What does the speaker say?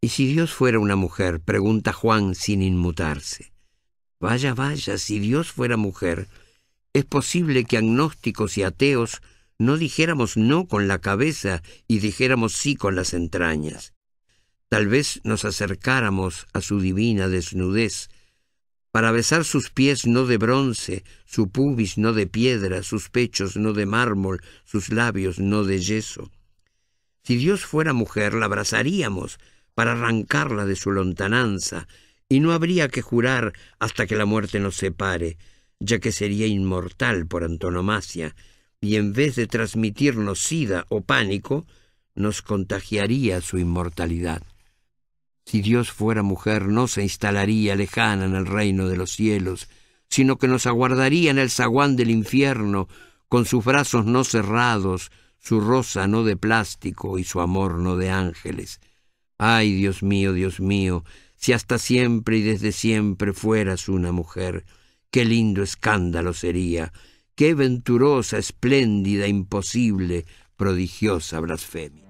¿Y si Dios fuera una mujer? pregunta Juan sin inmutarse. Vaya, vaya, si Dios fuera mujer, es posible que agnósticos y ateos no dijéramos no con la cabeza y dijéramos sí con las entrañas. Tal vez nos acercáramos a su divina desnudez, para besar sus pies no de bronce, su pubis no de piedra, sus pechos no de mármol, sus labios no de yeso. Si Dios fuera mujer, la abrazaríamos, para arrancarla de su lontananza, y no habría que jurar hasta que la muerte nos separe, ya que sería inmortal por antonomasia, y en vez de transmitirnos sida o pánico, nos contagiaría su inmortalidad. Si Dios fuera mujer, no se instalaría lejana en el reino de los cielos, sino que nos aguardaría en el zaguán del infierno, con sus brazos no cerrados, su rosa no de plástico y su amor no de ángeles. Ay, Dios mío, Dios mío, si hasta siempre y desde siempre fueras una mujer, qué lindo escándalo sería, qué venturosa, espléndida, imposible, prodigiosa blasfemia.